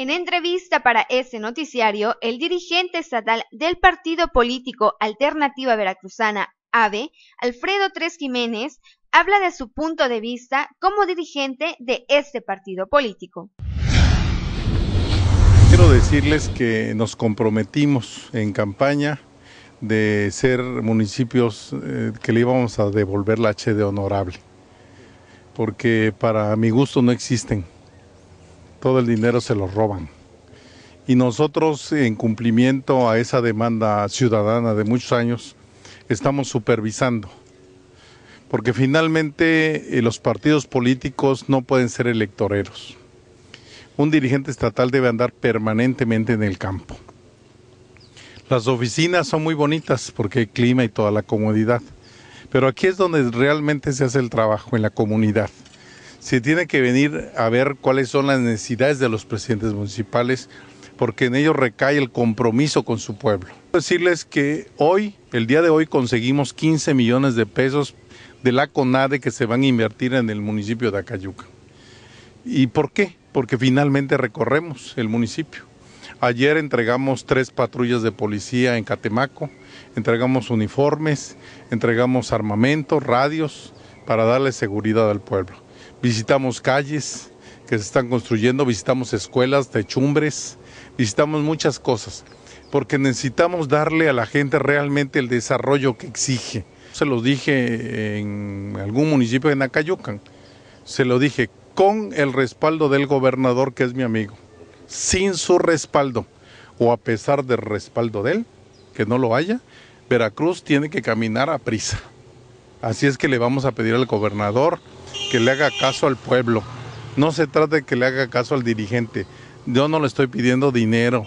En entrevista para este noticiario, el dirigente estatal del partido político Alternativa Veracruzana, AVE, Alfredo Tres Jiménez, habla de su punto de vista como dirigente de este partido político. Quiero decirles que nos comprometimos en campaña de ser municipios eh, que le íbamos a devolver la H.D. honorable, porque para mi gusto no existen todo el dinero se lo roban. Y nosotros, en cumplimiento a esa demanda ciudadana de muchos años, estamos supervisando. Porque finalmente eh, los partidos políticos no pueden ser electoreros. Un dirigente estatal debe andar permanentemente en el campo. Las oficinas son muy bonitas porque hay clima y toda la comodidad. Pero aquí es donde realmente se hace el trabajo, en la comunidad se tiene que venir a ver cuáles son las necesidades de los presidentes municipales, porque en ellos recae el compromiso con su pueblo. Quiero Decirles que hoy, el día de hoy, conseguimos 15 millones de pesos de la CONADE que se van a invertir en el municipio de Acayuca. ¿Y por qué? Porque finalmente recorremos el municipio. Ayer entregamos tres patrullas de policía en Catemaco, entregamos uniformes, entregamos armamento, radios para darle seguridad al pueblo visitamos calles que se están construyendo, visitamos escuelas, techumbres, visitamos muchas cosas, porque necesitamos darle a la gente realmente el desarrollo que exige. Se lo dije en algún municipio de Nacayucan, se lo dije con el respaldo del gobernador que es mi amigo, sin su respaldo o a pesar del respaldo de él, que no lo haya, Veracruz tiene que caminar a prisa. Así es que le vamos a pedir al gobernador que le haga caso al pueblo, no se trata de que le haga caso al dirigente. Yo no le estoy pidiendo dinero,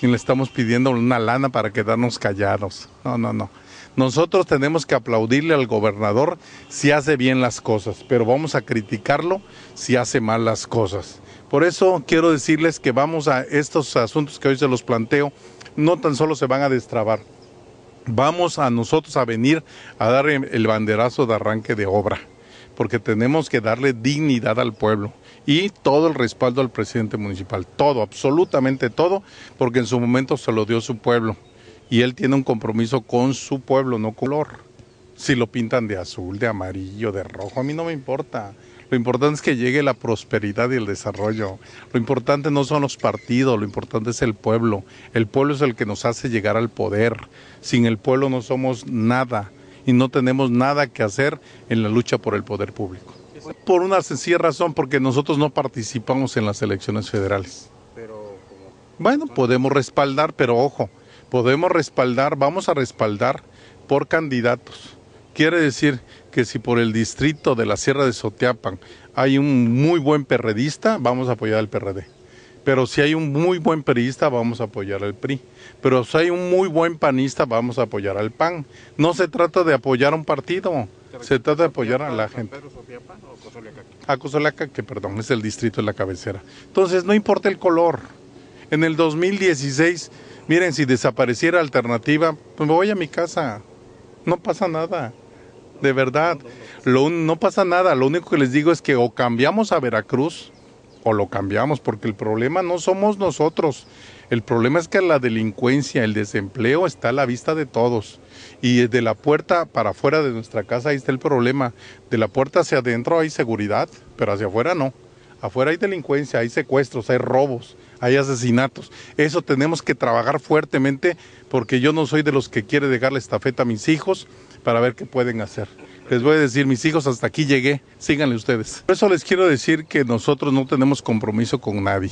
ni le estamos pidiendo una lana para quedarnos callados. No, no, no. Nosotros tenemos que aplaudirle al gobernador si hace bien las cosas, pero vamos a criticarlo si hace mal las cosas. Por eso quiero decirles que vamos a estos asuntos que hoy se los planteo, no tan solo se van a destrabar, vamos a nosotros a venir a dar el banderazo de arranque de obra porque tenemos que darle dignidad al pueblo y todo el respaldo al presidente municipal, todo, absolutamente todo, porque en su momento se lo dio su pueblo y él tiene un compromiso con su pueblo, no con color. Si lo pintan de azul, de amarillo, de rojo, a mí no me importa. Lo importante es que llegue la prosperidad y el desarrollo. Lo importante no son los partidos, lo importante es el pueblo. El pueblo es el que nos hace llegar al poder. Sin el pueblo no somos nada y no tenemos nada que hacer en la lucha por el poder público. Por una sencilla razón, porque nosotros no participamos en las elecciones federales. Bueno, podemos respaldar, pero ojo, podemos respaldar, vamos a respaldar por candidatos. Quiere decir que si por el distrito de la Sierra de Soteapan hay un muy buen perredista, vamos a apoyar al PRD. Pero si hay un muy buen perista, vamos a apoyar al PRI. Pero si hay un muy buen panista, vamos a apoyar al PAN. No se trata de apoyar a un partido, se trata de apoyar a la gente. A la que perdón, es el distrito de la cabecera. Entonces, no importa el color. En el 2016, miren, si desapareciera alternativa, pues me voy a mi casa. No pasa nada. De verdad. Lo, no pasa nada. Lo único que les digo es que o cambiamos a Veracruz o lo cambiamos, porque el problema no somos nosotros. El problema es que la delincuencia, el desempleo está a la vista de todos. Y desde la puerta para afuera de nuestra casa ahí está el problema. De la puerta hacia adentro hay seguridad, pero hacia afuera no. Afuera hay delincuencia, hay secuestros, hay robos, hay asesinatos. Eso tenemos que trabajar fuertemente porque yo no soy de los que quiere dejar la estafeta a mis hijos para ver qué pueden hacer les voy a decir, mis hijos, hasta aquí llegué, síganle ustedes. Por eso les quiero decir que nosotros no tenemos compromiso con nadie.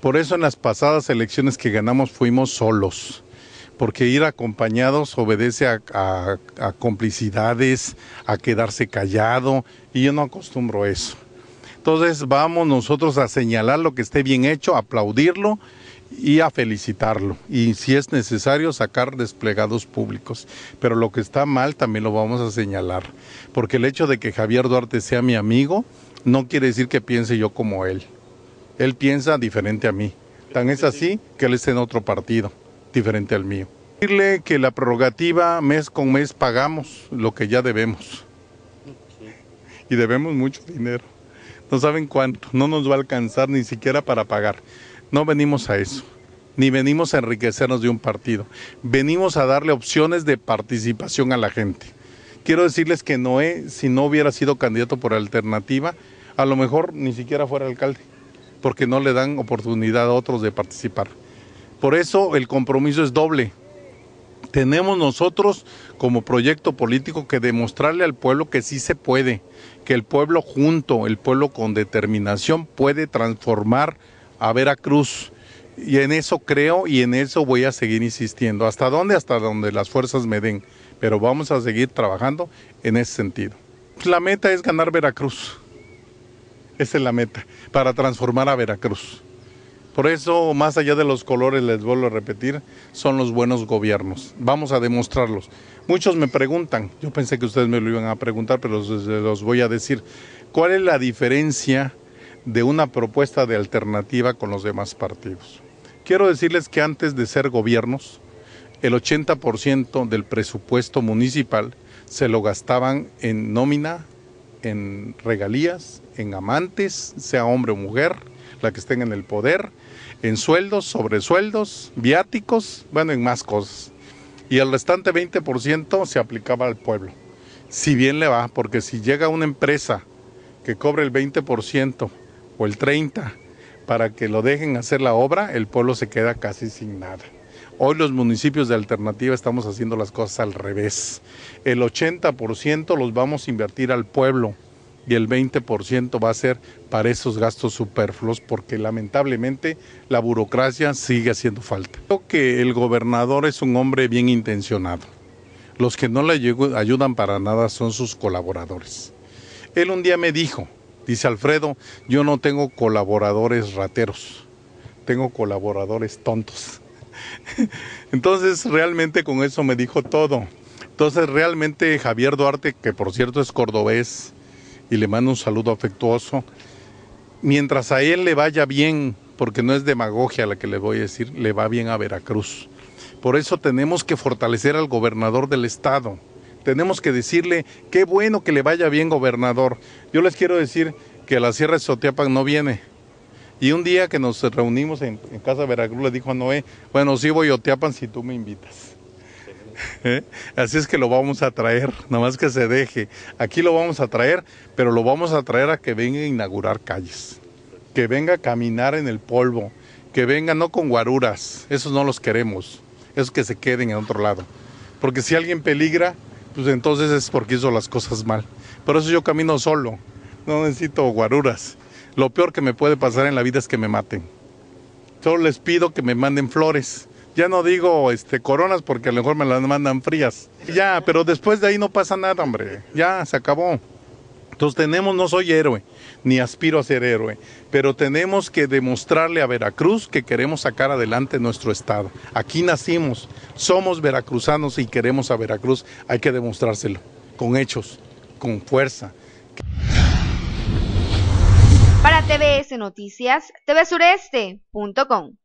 Por eso en las pasadas elecciones que ganamos fuimos solos porque ir acompañados obedece a, complicidades, a quedarse callado, y yo no acostumbro a eso. Entonces vamos nosotros a señalar lo que esté bien hecho, aplaudirlo y a felicitarlo y si es necesario sacar desplegados públicos. Pero lo que está mal también lo vamos a señalar, porque el hecho de que Javier Duarte sea mi amigo no quiere decir que piense yo como él. Él piensa diferente a mí. Tan es así que él está en otro partido, diferente al mío. Decirle que la prerrogativa mes con mes pagamos lo que ya debemos. Y debemos mucho dinero. No saben cuánto, no nos va a alcanzar ni siquiera para pagar. No venimos a eso, ni venimos a enriquecernos de un partido. Venimos a darle opciones de participación a la gente. Quiero decirles que Noé, si no hubiera sido candidato por alternativa, a lo mejor ni siquiera fuera alcalde, porque no le dan oportunidad a otros de participar. Por eso el compromiso es doble. Tenemos nosotros como proyecto político que demostrarle al pueblo que sí se puede, que el pueblo junto, el pueblo con determinación puede transformar a Veracruz. Y en eso creo y en eso voy a seguir insistiendo. ¿Hasta dónde? Hasta donde las fuerzas me den. Pero vamos a seguir trabajando en ese sentido. Pues, la meta es ganar Veracruz. Esa es la meta, para transformar a Veracruz. Por eso, más allá de los colores, les vuelvo a repetir, son los buenos gobiernos. Vamos a demostrarlos. Muchos me preguntan, yo pensé que ustedes me lo iban a preguntar, pero los, los voy a decir, ¿cuál es la diferencia de una propuesta de alternativa con los demás partidos. Quiero decirles que antes de ser gobiernos, el 80% del presupuesto municipal se lo gastaban en nómina, en regalías, en amantes, sea hombre o mujer, la que estén en el poder, en sueldos, sobresueldos, viáticos, bueno, en más cosas. Y el restante 20% se aplicaba al pueblo. Si bien le va, porque si llega una empresa que cobre el 20%, el 30 para que lo dejen hacer la obra, el pueblo se queda casi sin nada. Hoy los municipios de alternativa estamos haciendo las cosas al revés. El 80% los vamos a invertir al pueblo y el 20% va a ser para esos gastos superfluos porque lamentablemente la burocracia sigue haciendo falta. Creo que el gobernador es un hombre bien intencionado. Los que no le ayudan para nada son sus colaboradores. Él un día me dijo, Dice Alfredo, yo no tengo colaboradores rateros, tengo colaboradores tontos. Entonces realmente con eso me dijo todo. Entonces realmente Javier Duarte, que por cierto es cordobés, y le mando un saludo afectuoso, mientras a él le vaya bien, porque no es demagogia la que le voy a decir, le va bien a Veracruz. Por eso tenemos que fortalecer al gobernador del estado tenemos que decirle, qué bueno que le vaya bien, gobernador. Yo les quiero decir que la Sierra de Sotiapan no viene. Y un día que nos reunimos en, en Casa Veracruz, le dijo a Noé, bueno, sí voy a Otiapan si tú me invitas. ¿Eh? Así es que lo vamos a traer, nada más que se deje. Aquí lo vamos a traer, pero lo vamos a traer a que venga a inaugurar calles, que venga a caminar en el polvo, que venga no con guaruras, esos no los queremos, esos que se queden en otro lado. Porque si alguien peligra, pues entonces es porque hizo las cosas mal. Por eso yo camino solo, no necesito guaruras. Lo peor que me puede pasar en la vida es que me maten. Solo les pido que me manden flores. Ya no digo este, coronas porque a lo mejor me las mandan frías. Ya, pero después de ahí no pasa nada, hombre. Ya, se acabó. Sostenemos, tenemos, no soy héroe, ni aspiro a ser héroe, pero tenemos que demostrarle a Veracruz que queremos sacar adelante nuestro estado. Aquí nacimos, somos veracruzanos y queremos a Veracruz, hay que demostrárselo, con hechos, con fuerza. Para TVS Noticias, tvsureste.com.